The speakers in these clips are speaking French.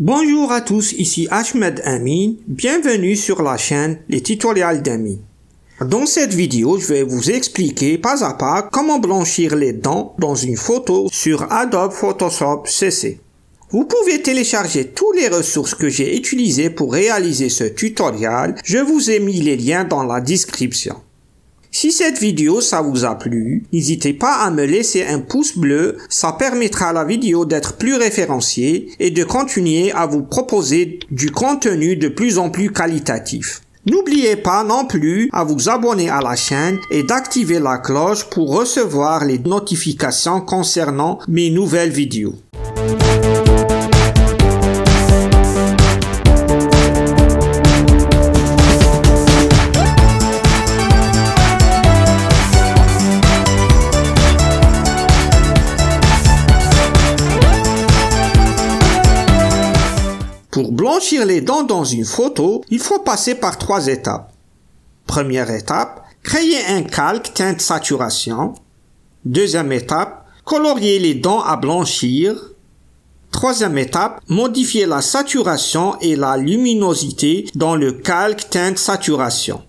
Bonjour à tous, ici Ahmed Amin. Bienvenue sur la chaîne Les Tutoriels d'Amin. Dans cette vidéo, je vais vous expliquer pas à pas comment blanchir les dents dans une photo sur Adobe Photoshop CC. Vous pouvez télécharger toutes les ressources que j'ai utilisées pour réaliser ce tutoriel. Je vous ai mis les liens dans la description. Si cette vidéo ça vous a plu, n'hésitez pas à me laisser un pouce bleu, ça permettra à la vidéo d'être plus référenciée et de continuer à vous proposer du contenu de plus en plus qualitatif. N'oubliez pas non plus à vous abonner à la chaîne et d'activer la cloche pour recevoir les notifications concernant mes nouvelles vidéos. blanchir les dents dans une photo, il faut passer par trois étapes. Première étape, créer un calque teinte saturation. Deuxième étape, colorier les dents à blanchir. Troisième étape, modifier la saturation et la luminosité dans le calque teinte saturation.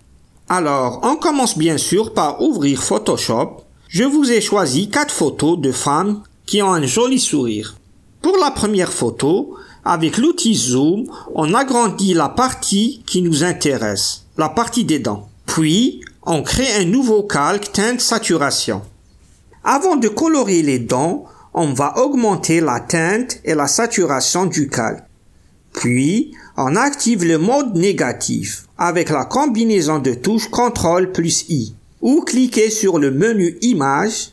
Alors, on commence bien sûr par ouvrir Photoshop. Je vous ai choisi quatre photos de femmes qui ont un joli sourire. Pour la première photo, avec l'outil Zoom, on agrandit la partie qui nous intéresse, la partie des dents. Puis, on crée un nouveau calque teinte saturation. Avant de colorer les dents, on va augmenter la teinte et la saturation du calque. Puis, on active le mode négatif avec la combinaison de touches CTRL plus I ou cliquez sur le menu Image,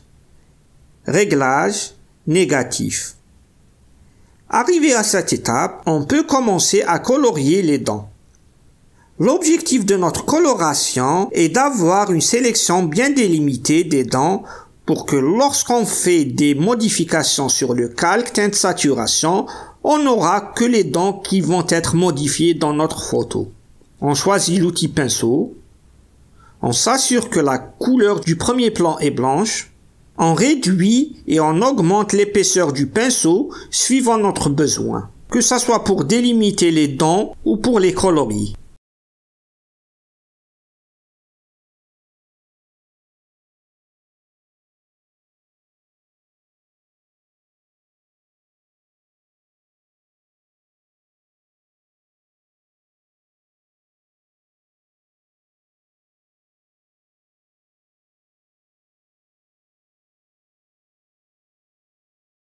Réglage, Négatif. Arrivé à cette étape, on peut commencer à colorier les dents. L'objectif de notre coloration est d'avoir une sélection bien délimitée des dents pour que lorsqu'on fait des modifications sur le calque teinte saturation, on n'aura que les dents qui vont être modifiées dans notre photo. On choisit l'outil pinceau. On s'assure que la couleur du premier plan est blanche. On réduit et on augmente l'épaisseur du pinceau suivant notre besoin, que ça soit pour délimiter les dents ou pour les coloris.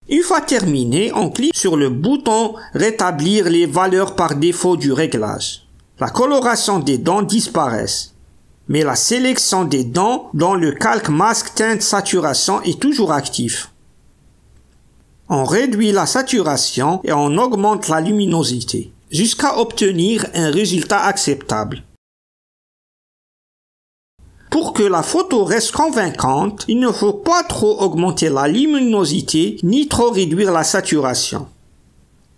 Une fois terminé, on clique sur le bouton Rétablir les valeurs par défaut du réglage. La coloration des dents disparaît. Mais la sélection des dents dans le calque masque teinte saturation est toujours active. On réduit la saturation et on augmente la luminosité jusqu'à obtenir un résultat acceptable. Pour que la photo reste convaincante, il ne faut pas trop augmenter la luminosité ni trop réduire la saturation.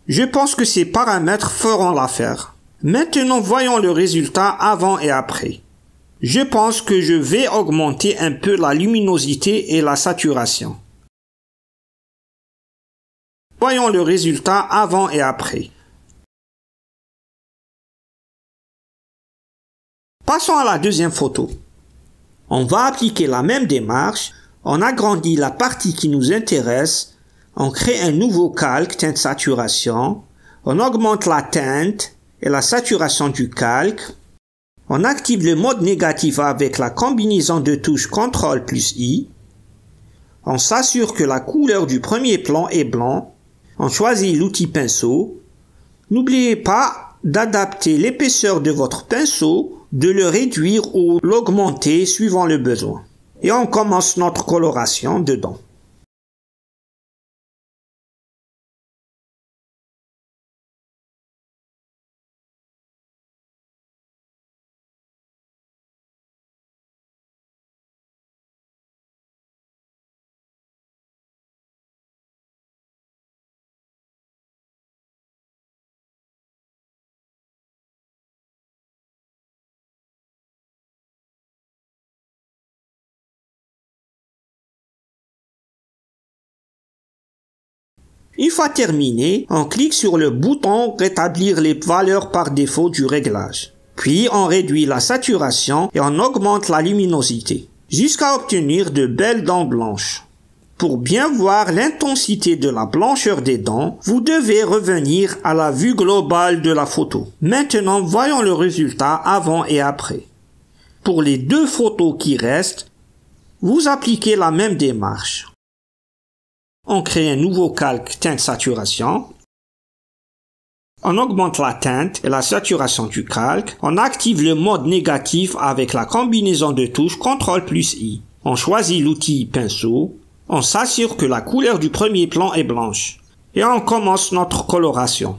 Je pense que ces paramètres feront l'affaire. Maintenant voyons le résultat avant et après. Je pense que je vais augmenter un peu la luminosité et la saturation. Voyons le résultat avant et après. Passons à la deuxième photo. On va appliquer la même démarche, on agrandit la partie qui nous intéresse, on crée un nouveau calque teinte saturation, on augmente la teinte et la saturation du calque, on active le mode négatif avec la combinaison de touches CTRL plus I, on s'assure que la couleur du premier plan est blanc, on choisit l'outil pinceau, n'oubliez pas d'adapter l'épaisseur de votre pinceau de le réduire ou l'augmenter suivant le besoin. Et on commence notre coloration dedans. Une fois terminé, on clique sur le bouton Rétablir les valeurs par défaut du réglage. Puis on réduit la saturation et on augmente la luminosité, jusqu'à obtenir de belles dents blanches. Pour bien voir l'intensité de la blancheur des dents, vous devez revenir à la vue globale de la photo. Maintenant, voyons le résultat avant et après. Pour les deux photos qui restent, vous appliquez la même démarche on crée un nouveau calque teinte saturation. On augmente la teinte et la saturation du calque. On active le mode négatif avec la combinaison de touches CTRL plus I. On choisit l'outil pinceau. On s'assure que la couleur du premier plan est blanche. Et on commence notre coloration.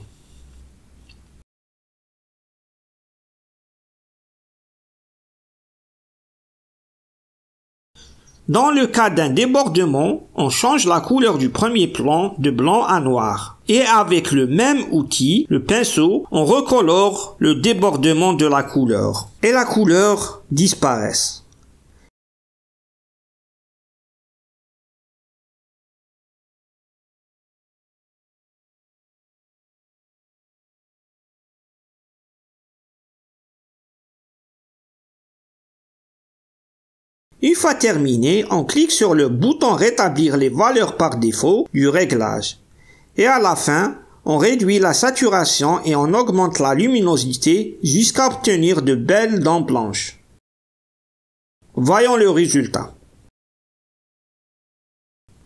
Dans le cas d'un débordement, on change la couleur du premier plan de blanc à noir. Et avec le même outil, le pinceau, on recolore le débordement de la couleur. Et la couleur disparaît. Une fois terminé, on clique sur le bouton Rétablir les valeurs par défaut du réglage. Et à la fin, on réduit la saturation et on augmente la luminosité jusqu'à obtenir de belles dents blanches. Voyons le résultat.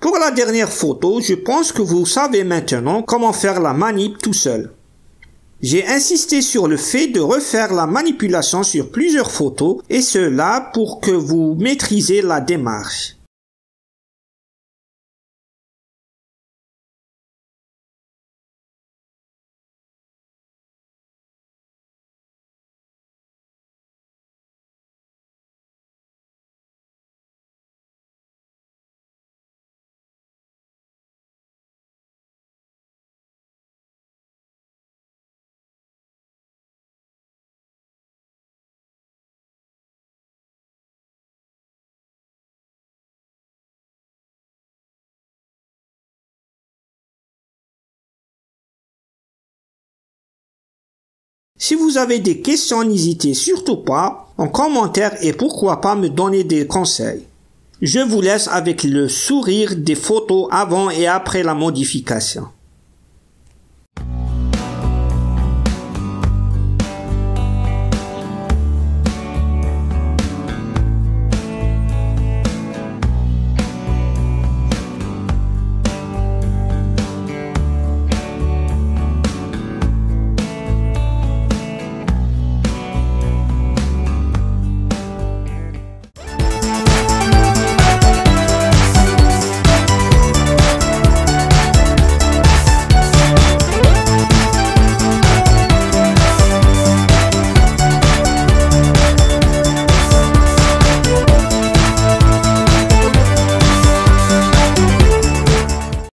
Pour la dernière photo, je pense que vous savez maintenant comment faire la manip tout seul. J'ai insisté sur le fait de refaire la manipulation sur plusieurs photos et cela pour que vous maîtrisez la démarche. Si vous avez des questions, n'hésitez surtout pas en commentaire et pourquoi pas me donner des conseils. Je vous laisse avec le sourire des photos avant et après la modification.